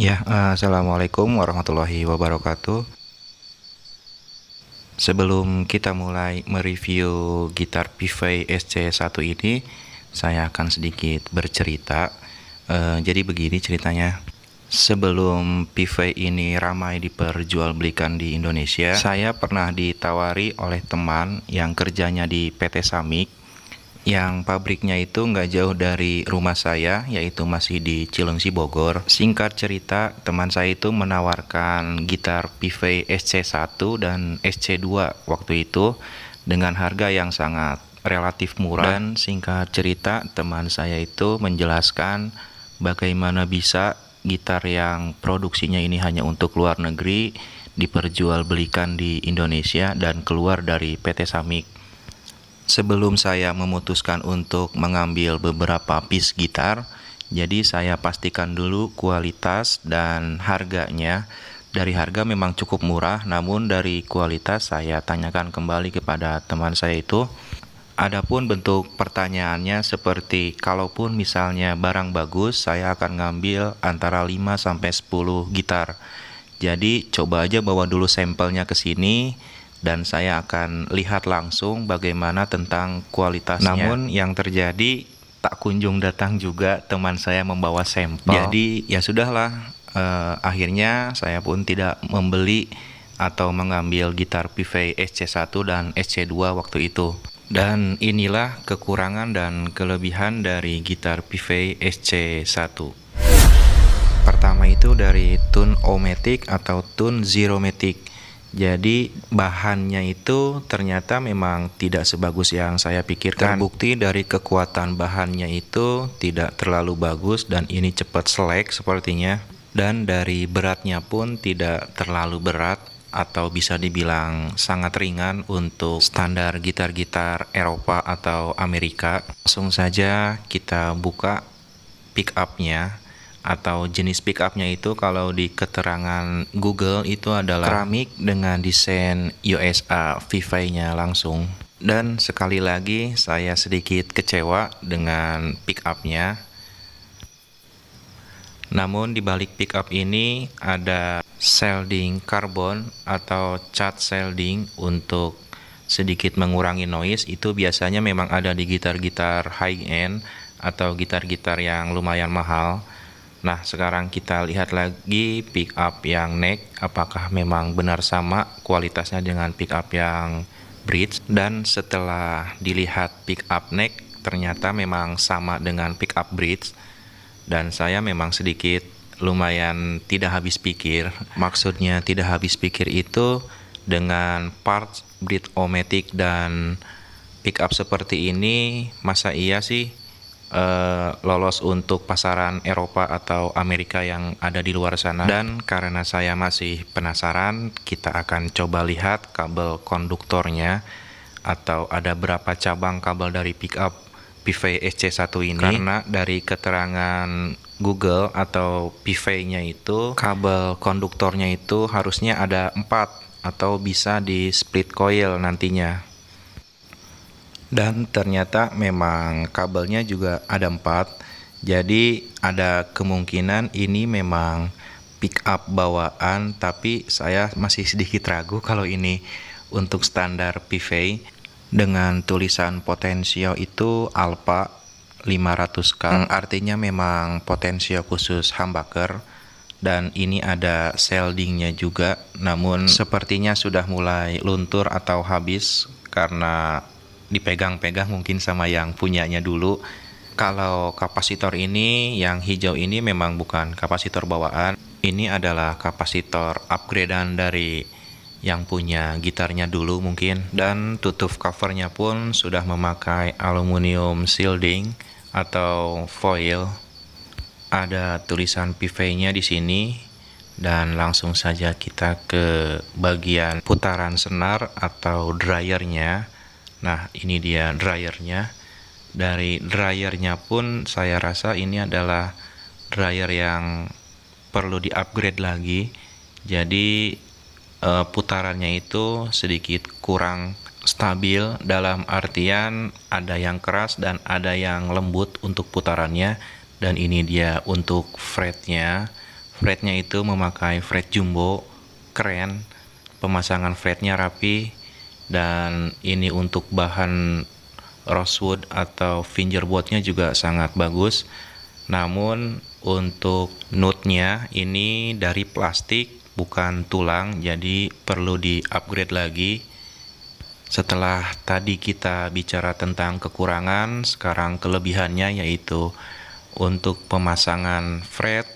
Ya, eh, assalamualaikum warahmatullahi wabarakatuh. Sebelum kita mulai mereview gitar Pivay SC1 ini, saya akan sedikit bercerita. Eh, jadi begini ceritanya. Sebelum Pivay ini ramai diperjualbelikan di Indonesia, saya pernah ditawari oleh teman yang kerjanya di PT Samik yang pabriknya itu nggak jauh dari rumah saya, yaitu masih di Cilengsi, Bogor. Singkat cerita, teman saya itu menawarkan gitar PV SC1 dan SC2 waktu itu dengan harga yang sangat relatif murah. Dan singkat cerita, teman saya itu menjelaskan bagaimana bisa gitar yang produksinya ini hanya untuk luar negeri diperjualbelikan di Indonesia dan keluar dari PT Samik sebelum saya memutuskan untuk mengambil beberapa piece gitar, jadi saya pastikan dulu kualitas dan harganya. Dari harga memang cukup murah, namun dari kualitas saya tanyakan kembali kepada teman saya itu. Adapun bentuk pertanyaannya seperti kalaupun misalnya barang bagus, saya akan ngambil antara 5 sampai 10 gitar. Jadi coba aja bawa dulu sampelnya ke sini dan saya akan lihat langsung bagaimana tentang kualitasnya. Namun yang terjadi tak kunjung datang juga teman saya membawa sampel. Jadi ya sudahlah eh, akhirnya saya pun tidak membeli atau mengambil gitar PV SC1 dan SC2 waktu itu. Dan inilah kekurangan dan kelebihan dari gitar PV SC1 pertama itu dari tune omatic atau tune zeromatic jadi bahannya itu ternyata memang tidak sebagus yang saya pikirkan. Bukti dari kekuatan bahannya itu tidak terlalu bagus dan ini cepat selek sepertinya. Dan dari beratnya pun tidak terlalu berat atau bisa dibilang sangat ringan untuk standar gitar-gitar Eropa atau Amerika. Langsung saja kita buka pick up-nya atau jenis pick upnya itu kalau di keterangan Google itu adalah keramik dengan desain USA Vive-nya langsung. Dan sekali lagi saya sedikit kecewa dengan pick upnya. Namun di balik pick up ini ada shielding karbon atau cat shielding untuk sedikit mengurangi noise itu biasanya memang ada di gitar-gitar high end atau gitar-gitar yang lumayan mahal. Nah, sekarang kita lihat lagi pick up yang neck apakah memang benar sama kualitasnya dengan pick up yang bridge dan setelah dilihat pick up neck ternyata memang sama dengan pick up bridge dan saya memang sedikit lumayan tidak habis pikir. Maksudnya tidak habis pikir itu dengan parts bridge omatic dan pick up seperti ini masa iya sih Eh, lolos untuk pasaran Eropa atau Amerika yang ada di luar sana. Dan karena saya masih penasaran, kita akan coba lihat kabel konduktornya atau ada berapa cabang kabel dari pickup PV SC1 ini. Karena dari keterangan Google atau PV-nya itu kabel konduktornya itu harusnya ada empat atau bisa di split coil nantinya dan ternyata memang kabelnya juga ada empat jadi ada kemungkinan ini memang pick up bawaan tapi saya masih sedikit ragu kalau ini untuk standar PV dengan tulisan potensio itu alpha 500k hmm, artinya memang potensio khusus humbucker dan ini ada seldingnya juga namun sepertinya sudah mulai luntur atau habis karena dipegang-pegang mungkin sama yang punyanya dulu kalau kapasitor ini yang hijau ini memang bukan kapasitor bawaan ini adalah kapasitor upgradean dari yang punya gitarnya dulu mungkin dan tutup covernya pun sudah memakai aluminium shielding atau foil ada tulisan PV-nya di sini dan langsung saja kita ke bagian putaran senar atau dryernya Nah, ini dia dryernya. Dari dryernya pun saya rasa ini adalah dryer yang perlu di-upgrade lagi. Jadi eh, putarannya itu sedikit kurang stabil dalam artian ada yang keras dan ada yang lembut untuk putarannya dan ini dia untuk fretnya fretnya itu memakai fret jumbo keren pemasangan fretnya rapi dan ini untuk bahan rosewood atau fingerboardnya juga sangat bagus namun untuk nutnya ini dari plastik bukan tulang jadi perlu di upgrade lagi setelah tadi kita bicara tentang kekurangan, sekarang kelebihannya yaitu untuk pemasangan fret,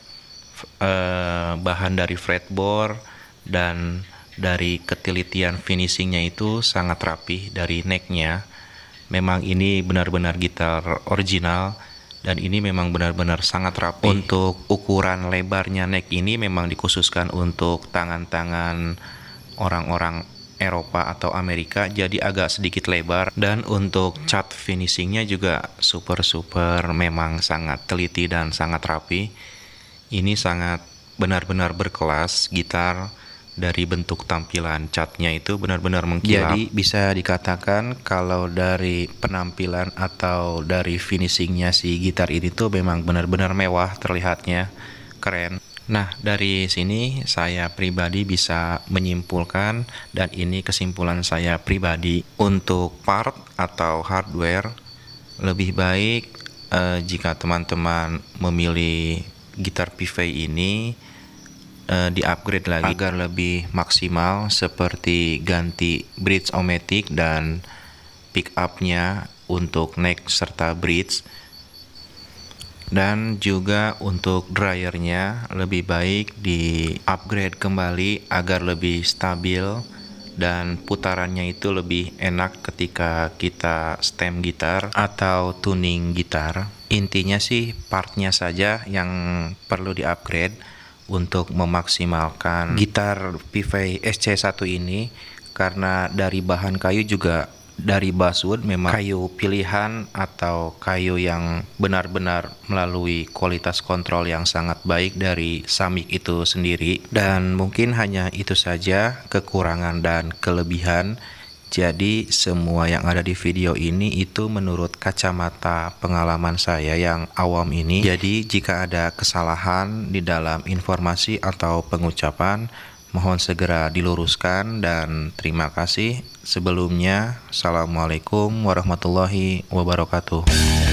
eh, bahan dari fretboard, dan dari ketelitian finishingnya itu sangat rapih dari necknya memang ini benar-benar gitar original dan ini memang benar-benar sangat rapi iya. untuk ukuran lebarnya neck ini memang dikhususkan untuk tangan-tangan orang-orang Eropa atau Amerika jadi agak sedikit lebar dan untuk cat finishingnya juga super super memang sangat teliti dan sangat rapi ini sangat benar-benar berkelas gitar dari bentuk tampilan catnya itu benar-benar mengkilap. Jadi bisa dikatakan kalau dari penampilan atau dari finishingnya si gitar ini tuh memang benar-benar mewah terlihatnya, keren. Nah dari sini saya pribadi bisa menyimpulkan dan ini kesimpulan saya pribadi untuk part atau hardware lebih baik eh, jika teman-teman memilih gitar PV ini uh, eh, di upgrade lagi agar lebih maksimal seperti ganti bridge omatic dan pick upnya untuk neck serta bridge dan juga untuk dryernya lebih baik di upgrade kembali agar lebih stabil dan putarannya itu lebih enak ketika kita stem gitar atau tuning gitar intinya sih partnya saja yang perlu di upgrade untuk memaksimalkan gitar Pivay SC1 ini karena dari bahan kayu juga dari basswood memang kayu pilihan atau kayu yang benar-benar melalui kualitas kontrol yang sangat baik dari Samik itu sendiri dan mungkin hanya itu saja kekurangan dan kelebihan jadi semua yang ada di video ini itu menurut kacamata pengalaman saya yang awam ini. Jadi jika ada kesalahan di dalam informasi atau pengucapan, mohon segera diluruskan dan terima kasih. Sebelumnya, Assalamualaikum warahmatullahi wabarakatuh.